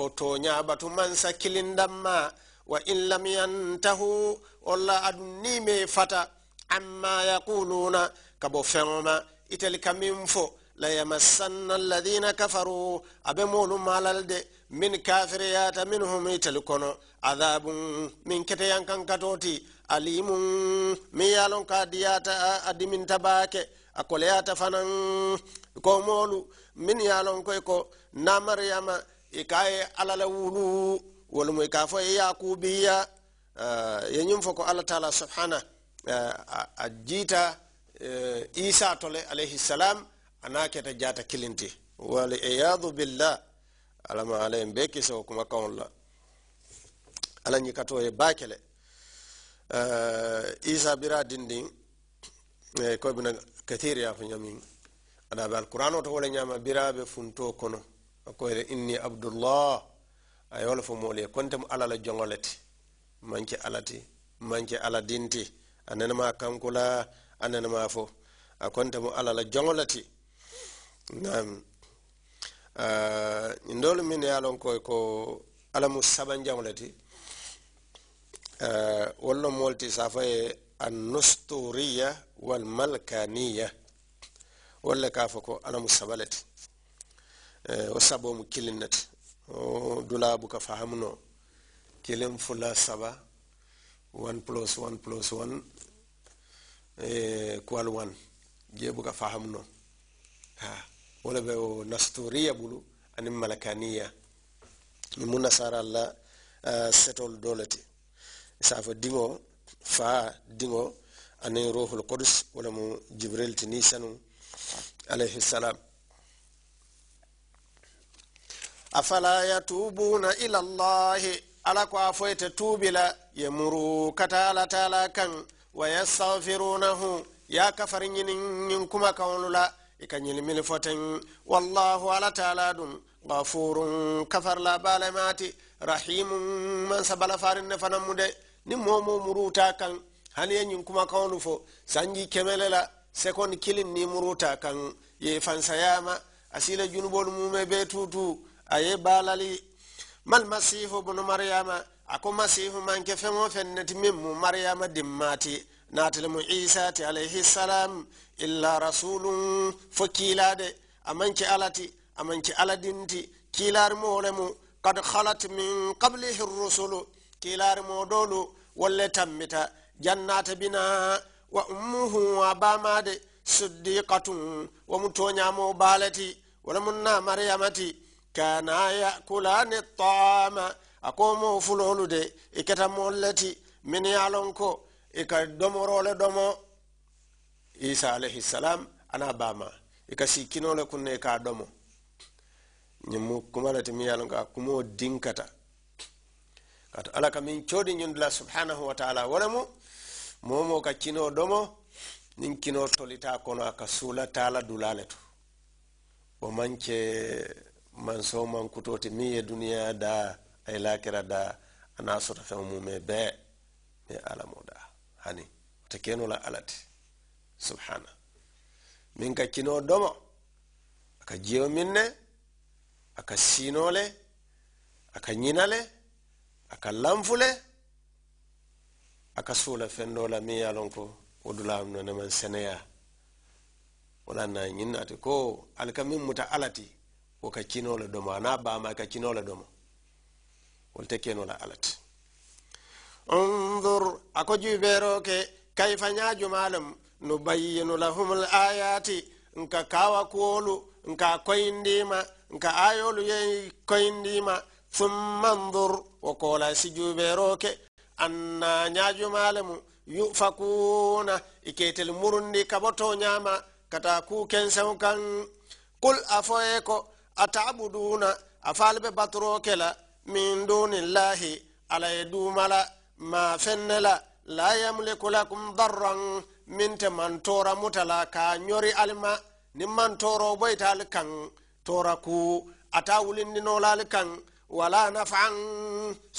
fo toñaɓatu man sakkilindamma wa in lam yantahu walla adum nime fata amma yaquluna kabo feŋoma itel ka min fo layamassanna alladina kafaru abe molum alal de min kafireyata minhum itel kono adabum min keteyankan katoti alimum min yalon ka diyata adiminta baake a koleyata fanan ko molu min yalon koy ko na maryama i ka ye ala la wulu wolumu i ka fo ye yakubiya eh, ye ñum fo ko alla taala subhana eh, a jiita eh, isa tole alayhi salam ana keta jata kilinti wal iyadu billah alama ala en be kiso kuma kawol la ala ñikato ye bakele isa bira dindin koye bina kathir ya fo ñamin ana be alquran to wole ñama bira be funto kono akoyre inni abdullah a wala fo moolu ye kontemu ala la joŋo le ti manke alati manke ala dinti a kankula a fo a kontemu ala la joŋo le ti nam uh, ndolu min ye a lon koy ko ala mu sabanjaŋo le ti uh, wolu lo moolu ti safa ye annusturiya walmalkaniya wolu le ka fo ko ala mu saba le ti Eh, o saɓomo kilinnata o dulaabu ka fahamno kilin fula saba one plus one plus one e eh, kual one jeebu ka fahamno ha wola ɓe o nastoriya ɓulu anin malakaniya mi mu nasara allah uh, setol dolete safo diŋo fa diŋo anin ruhul kodus wala mu jibril tini sanu alayhi salam afala yatubuna ila llahi ala ko a foyte tuubila ye muru kata ala taala kaŋ wa yastafirunahu ye a kafari ñiniŋ ñiŋ kuma kaŋolu la i e ka ñilimili foteŋ wallahu ala taala duŋ gafurun kafarila baalemaati rahimun mansabala farin ne fanaŋ mu de ni moomo muruta kaŋ hani ye ñiŋ kuma kaŋolu fo sanji kemele la sekondi kiliŋ ni muruta kaŋ ye fansayama asi la junuboolu mume bee tuutuu أي بالالي ما المسيح ابن مريم أكو مسيح من كفمو فنت من مريم دماتي ناتل عيسى عليه السلام إلا رسول فكيلاد أمنك ألتي أمنك ألدنتي كيلار مولم قد خلت من قبله الرسل كيلار مودولو ولا تمتا جنات بنا وأمه وباماد صديقة ومتونيا مبالتي ولمنا مريمتي kana yakulani ltaama akomo fulolu de ikata mollati min yalon ko ika domorole domo isa alayhi salam ana bama ika sikkinole kunna ika domo ñimmu kumalati mi yalon ko a kumo dinkata kato ala ka min codi ñundula subhanahu wa taala wole mu momo ka kino domo nin kino tolita kono aka sula tala dulale to o manke man sowman kutoti min ye duniya da ay la lakira da a n'a soto feŋo mume bɛɛ ne ala mo da hani ta keno la alati subhana min ka kino domo a ka jiyo min ne sino le a ka ɲina le a le la mi la ye a lon ko wo dula am no man seneya wala na ɲin ko ali ka min muta alati wo ka kinoo le domo ana baama ka kinoo le domo wol te keno la alati undur a ko juy beero ke kayfa ñaajumaalem nu bayyinu lahum l ayati nka kaawa kuwolu nka koyindiima nka ayolu ye koyindiima summa ndur wo koola si juy beero ke anna ñaajumaalemu yufakuna i keitel murundi kaboto ñaama kata kuu kenseŋo kaŋ kul a fo ye ko atabuduna afalibe batorokela min dunillahi alaye dumala ma fennela la yamliku lakum darran min te man tora mutala ka ñori alima ni man toro boyta ali kan tora ku ata wulindinola ali kan wala nafan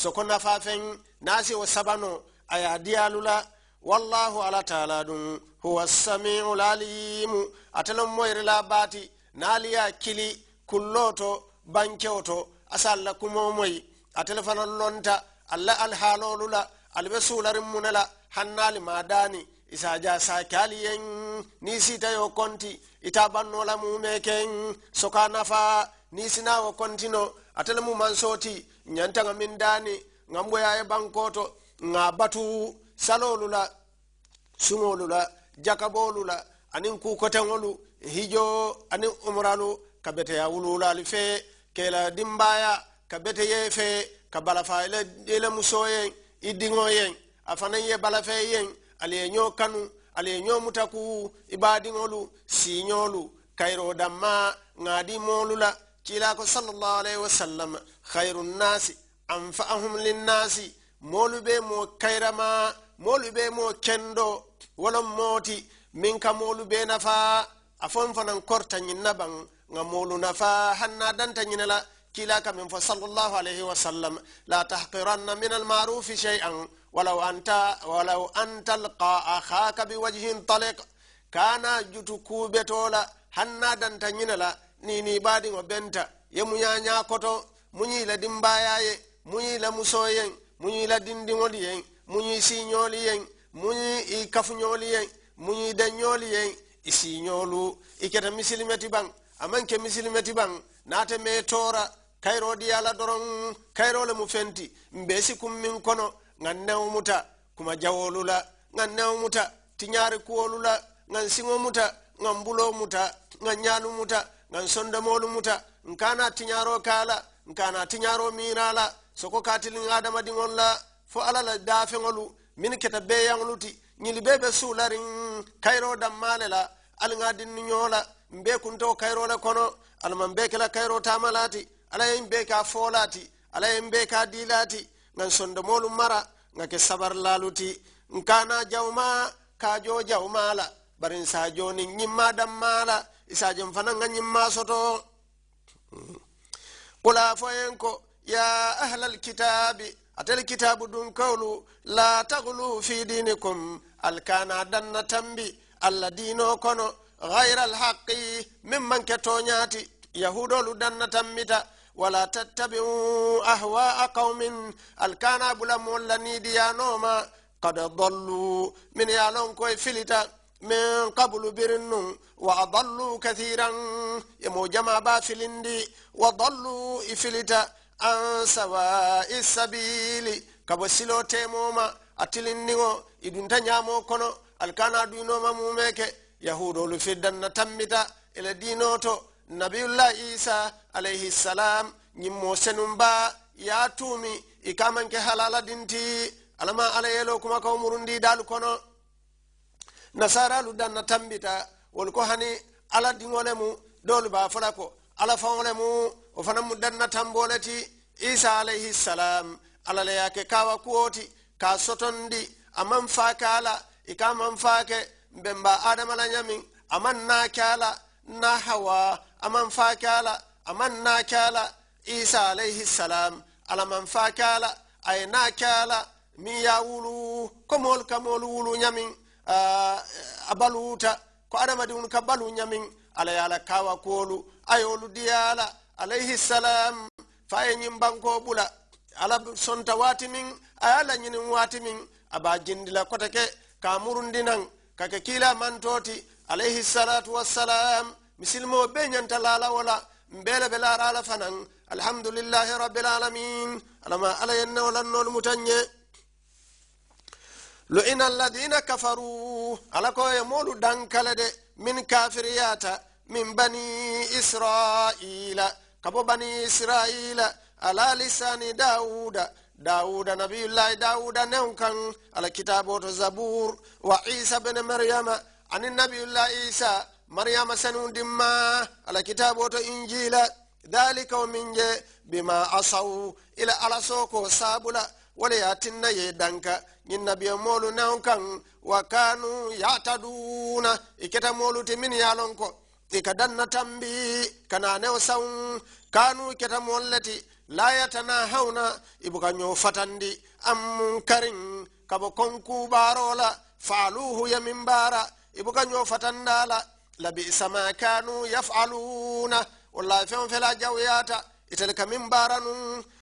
soko nafa feŋ nasi wo sabano aya diyalula wallahu ala tala dun huwa samiu lalimu atelo moyrila bati naliya kili kulloo to bankewo to kumomoyi atele fana lonta alla alhaalolu la ali be suularin mune la hannaali maadaani isaja sakaali yen ni sitayo konti ita bannola mume ken soka nafa ni sinawo kontino atele mu mansoti min daani ŋa bankoto ŋa batu salolu la suŋolu la jakabolu la aniŋ kukoteŋolu hijo aniŋ umralu ka beteya wuluulaali fee ke la dimbaaya ka beteye fee ka balafa i la musoyeŋ i diŋoyeŋ a fanaŋ ye balafee yeŋ ali ye ño kanu ali ye ño mutakuwu i be a diŋolu siiñoolu kayiro danma ŋa di moolu la ciilaa ko salallahu alayhi wasallam hayiru nnaasi anfa'ahum linnaasi moolu be moo kayirama moolu be moo kendo wolon mooti miŋ ka moolu be nafaa a fon fanaŋ korta ñiŋ na baŋ nga moluna fa hanna danta ñinela كلا كم صلى الله عليه وسلم لا تحقرن من المعروف شيئا ولو أنت ولو أن تلقى أخاك بوجه طلق كان جتكو بتولا هنا دنت نينلا نيني بادي وبنتا يمنيا نيا كتو مني لدين بايا مني لمسوين مني لدين دمولين مني سينيولين مني كفنيولين مني دنيولين isinyolu iketa misilimeti bang ke misilimeti baŋ naate mee toora kayrodi ye ala doroŋ kayro le mu fenti mbe si kum miŋ kono ŋaŋ newo muta kuma jawolu la ŋaŋ newo muta tiñaari kuwolu la ŋaŋ siŋo muta ŋaŋ bulo muta ŋaŋ ñaanu muta ŋaŋ sondemolu muta nkana tiñaaro kaala nkana tiñaaro miira la soko katiliŋ adamadiŋol la fo ala la daafeŋolu min keta beeyaŋolu ti ñili bee be suulariŋ kayro dammaale la ala ŋadinni ñoola mbe kunto kayro le kono alama mbe kela kayro tamalaati alayen mbe ka foolaati alayen mbe ka diilaati ŋan sondomolu mara ŋa ke sabar laaluti nkana jawma ka jo jawma la bari n sa joni ñimma damma la isa jom fana ŋa ñimma soto kula mm-hmm. foyen ko ya ahla lkitabi atel kitabu dun kawlu la taglu fi dinikum alkana danna tambi allah kono gayra alhaqi mimman ke toñaati yahudolu danna tammita wala tattabiu ahwa'a qaumin alkana bulamolla niidiyanoma qad dallu min yalon filita min qablu birin nun wa adallu kathiran emo jama ba filindi wa dallu i filita an sawa'i sabili kabo temoma atilindiŋo idunta alkana duinoma mumeke yahudolu firdanna tammita ele dinoto nabiullah isa alayhi salam ñimmo senum ba ya tuumi i kamanke halala dinti alama alay yelo kuma kaw murundi dalu kono nasaralu danna tambita wolu ko hani ala diŋole mu dolu ba fola ko ala faŋole mu wo fanaŋ mu danna tambole ti isa alayhi salam ala le yake kawa kuwo ti ka sotondi amaŋ faake ala i ka man fake bemba adama la ñamin aman na kala na hawa aman fa kala aman na kala isa alayhi salam ala man fa kala aye na kala min ya wulu ko mool ka mool wulu ñamin a baluuta ko adamadiŋun ka balu ñamin ala ye ala kawa koolu ayolu diyala alayhi salam fa ye ñin banko bula ala sonta waati min aye a la ñinin waati min aba jindila kote ke kamurundinan kake kila mantoti alayhi salatu wassalam misilmo be ñanta lala wala mbele be lara fanan alhamdulillahi rabbil alamin alama ala wala nol mutanye lu'ina alladina kafaru ala koye molu dankale de min kafiriyata min bani israila kabo bani israila ala lisani dauda dawuda nabiyullahi dawuda newn kan ala kitabo to zabour wa isa bene maryama ani nabiyullah isa maryama sanudimma ala kitabo to injila dalika o min je bima asawu ila alasoko sabula wala yatinna ye danka ñin nabiye molu newn kan wa kanu yatadouna iketa molu ti min yalon ko ika danna tambi kana new saw kanu keta molleti layatana hawna ibuka ñofatandi am karin kabo konkubarola faaluhu yamin bara ibuka ñofatandala labisa ma kanu yafaluna wallahi fewo fela jawyata itelka min bara nu